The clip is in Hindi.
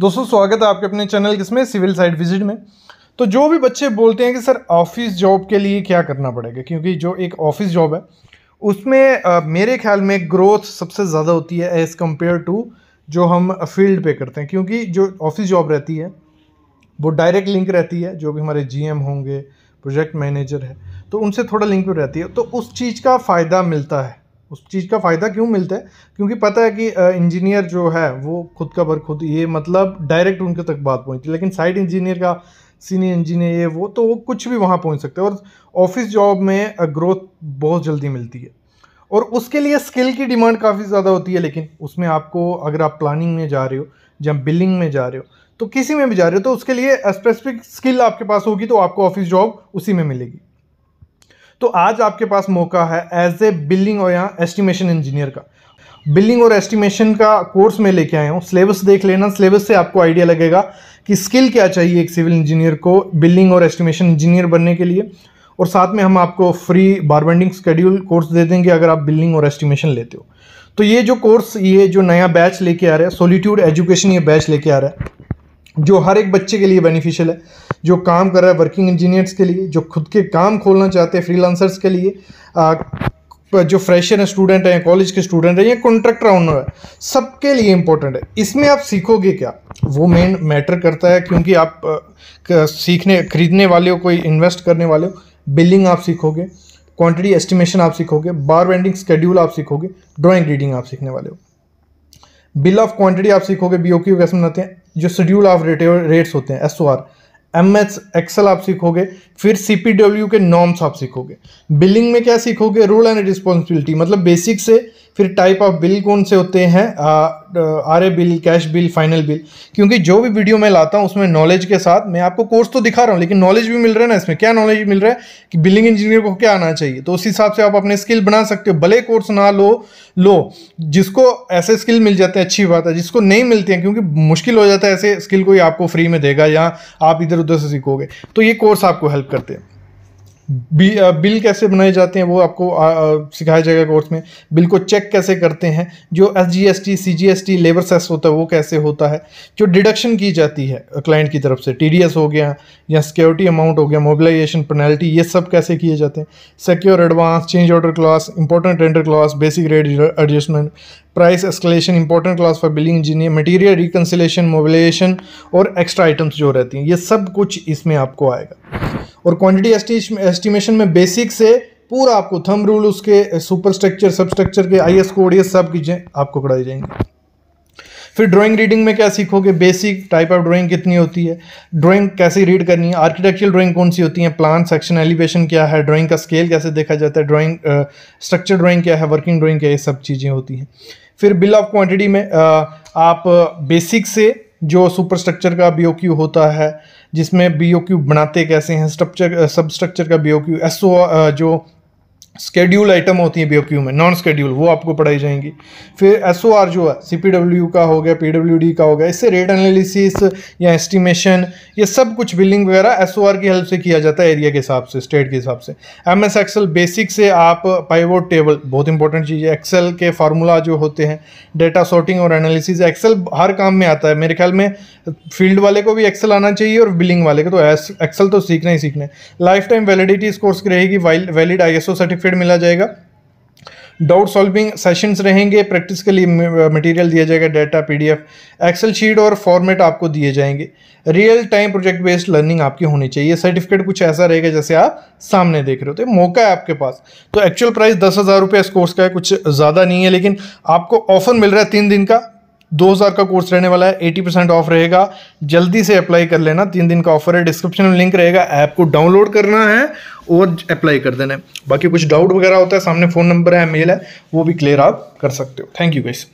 दोस्तों स्वागत है आपके अपने चैनल किसमें सिविल साइड विजिट में तो जो भी बच्चे बोलते हैं कि सर ऑफिस जॉब के लिए क्या करना पड़ेगा क्योंकि जो एक ऑफिस जॉब है उसमें आ, मेरे ख्याल में ग्रोथ सबसे ज़्यादा होती है एज़ कम्पेयर टू जो हम फील्ड पे करते हैं क्योंकि जो ऑफिस जॉब रहती है वो डायरेक्ट लिंक रहती है जो भी हमारे जीएम होंगे प्रोजेक्ट मैनेजर है तो उनसे थोड़ा लिंक रहती है तो उस चीज़ का फ़ायदा मिलता है उस चीज़ का फ़ायदा क्यों मिलता है क्योंकि पता है कि इंजीनियर जो है वो खुद का भर खुद ये मतलब डायरेक्ट उनके तक बात पहुंचती लेकिन साइड इंजीनियर का सीनियर इंजीनियर ये वो तो वो कुछ भी वहाँ पहुँच सकते हैं और ऑफिस जॉब में ग्रोथ बहुत जल्दी मिलती है और उसके लिए स्किल की डिमांड काफ़ी ज़्यादा होती है लेकिन उसमें आपको अगर आप प्लानिंग में जा रहे हो या बिलिंग में जा रहे हो तो किसी में भी जा रहे हो तो उसके लिए स्पेसिफिक स्किल आपके पास होगी तो आपको ऑफिस जॉब उसी में मिलेगी तो आज आपके पास मौका है एज ए बिल्डिंग और यहाँ एस्टिमेशन इंजीनियर का बिल्डिंग और एस्टिमेशन का कोर्स में लेके आया हूँ सिलेबस देख लेना सिलेबस से आपको आइडिया लगेगा कि स्किल क्या चाहिए एक सिविल इंजीनियर को बिल्डिंग और एस्टिमेशन इंजीनियर बनने के लिए और साथ में हम आपको फ्री बारबेंडिंग स्केड्यूल कोर्स दे देंगे अगर आप बिल्डिंग और एस्टिमेशन लेते हो तो ये जो कोर्स ये जो नया बैच लेके आ रहा है सोलिट्यूड एजुकेशन ये बैच लेके आ रहा है जो हर एक बच्चे के लिए बेनिफिशियल है जो काम कर रहा है वर्किंग इंजीनियर्स के लिए जो खुद के काम खोलना चाहते हैं फ्रीलांसर्स के लिए आ, जो फ्रेशर स्टूडेंट हैं कॉलेज के स्टूडेंट हैं या कॉन्ट्रैक्टर ऑनर है सबके लिए इंपॉर्टेंट है इसमें आप सीखोगे क्या वो मेन मैटर करता है क्योंकि आप सीखने खरीदने वाले हो कोई इन्वेस्ट करने वाले हो बिलिंग आप सीखोगे क्वांटिटी एस्टिमेशन आप सीखोगे बार वेंडिंग स्केड्यूल आप सीखोगे ड्राइंग रीडिंग आप सीखने वाले हो बिल ऑफ क्वांटिटी आप सीखोगे क्यू कैसे बनाते हैं जो शेड्यूल ऑफ रेट रेट्स होते हैं S O R M H Excel आप सीखोगे फिर सी पी डब्ल्यू के नॉर्म्स आप सीखोगे बिलिंग में क्या सीखोगे रोल एंड रिस्पॉन्सिबिलिटी मतलब बेसिक से फिर टाइप ऑफ बिल कौन से होते हैं R A bill cash bill final bill क्योंकि जो भी वीडियो मैं लाता हूँ उसमें नॉलेज के साथ मैं आपको कोर्स तो दिखा रहा हूँ लेकिन नॉलेज भी मिल रहा है ना इसमें क्या नॉलेज मिल रहा है कि बिलिंग इंजीनियर को क्या आना चाहिए तो उस हिसाब से आप अपने स्किल बना सकते हो भले कोर्स ना लो लो जिसको ऐसे स्किल मिल जाते हैं अच्छी बात है जिसको नहीं मिलती हैं क्योंकि मुश्किल हो जाता है ऐसे स्किल कोई आपको फ्री में देगा या आप इधर उधर से सीखोगे तो ये कोर्स आपको हेल्प करते हैं बी, बिल कैसे बनाए जाते हैं वो आपको सिखाया जाएगा कोर्स में बिल को चेक कैसे करते हैं जो S G S T C G S T labour cess होता है वो कैसे होता है जो डिडक्शन की जाती है क्लाइंट की तरफ से टी डी एस हो गया या सिक्योरिटी अमाउंट हो गया मोबिलाइजेशन पेनल्टी ये सब कैसे किए जाते हैं secure advance change order clause important tender clause basic rate adjustment price escalation important clause for billing engineer material reconciliation mobilisation और एक्स्ट्रा आइटम्स जो रहती हैं ये सब कुछ इसमें आपको आएगा और क्वांटिटी एस्टिमेशन में बेसिक से पूरा आपको थम रूल उसके सुपर स्ट्रक्चर सब स्ट्रक्चर के आई एस को ओडियस सब चीज़ें आपको पढ़ाई जाएंगी फिर ड्राइंग रीडिंग में क्या सीखोगे बेसिक टाइप ऑफ ड्राइंग कितनी होती है ड्राइंग कैसे रीड करनी है आर्किटेक्चरल ड्राइंग कौन सी होती है प्लान सेक्शन एलिवेशन क्या है ड्राइंग का स्केल कैसे देखा जाता है ड्राइंग स्ट्रक्चर ड्राइंग क्या है वर्किंग ड्राइंग क्या है ये सब चीज़ें होती हैं फिर बिल ऑफ क्वांटिटी में आ, आप बेसिक से जो सुपर स्ट्रक्चर का बी होता है जिसमें बी ओ क्यू बनाते कैसे हैं स्ट्रक्चर सब स्ट्रक्चर का B O Q S O जो स्केड्यूल आइटम होती हैं बी में नॉन स्केड्यूल वो आपको पढ़ाई जाएंगी फिर एस जो है सी का हो गया पी का हो गया इससे रेट एनालिसिस या एस्टिमेशन ये सब कुछ बिलिंग वगैरह एस की हेल्प से किया जाता है एरिया के हिसाब से स्टेट के हिसाब से एम एस एक्सल बेसिक से आप पाइवोट टेबल बहुत इंपॉर्टेंट चीज़ है एक्सेल के फार्मूला जो होते हैं डेटा सॉर्टिंग और एनालिसिस एक्सेल हर काम में आता है मेरे ख्याल में फील्ड वाले को भी एक्सेल आना चाहिए और बिलिंग वाले को तो एक्सेल तो सीखना ही सीखना है लाइफ टाइम वैलिडिटी इस कोर्स की रहेगी वैलिड आई सर्टिफिकेट सर्टिफिकेट मिला जाएगा डाउट सॉल्विंग सेशंस रहेंगे प्रैक्टिस के लिए मटेरियल दिया जाएगा डाटा पीडीएफ एक्सेल शीट और फॉर्मेट आपको दिए जाएंगे real time project based learning आपकी होनी चाहिए सर्टिफिकेट कुछ ऐसा रहेगा जैसे आप सामने देख रहे हो तो मौका है आपके पास तो एक्चुअल प्राइस दस हज़ार रुपये इस कोर्स का है कुछ ज़्यादा नहीं है लेकिन आपको ऑफर मिल रहा है तीन दिन का 2000 का कोर्स रहने वाला है 80 परसेंट ऑफ रहेगा जल्दी से अप्लाई कर लेना तीन दिन का ऑफर है डिस्क्रिप्शन में लिंक रहेगा ऐप को डाउनलोड करना है और अप्लाई कर देना है बाकी कुछ डाउट वगैरह होता है सामने फ़ोन नंबर है मेल है वो भी क्लियर आप कर सकते हो थैंक यू गाइस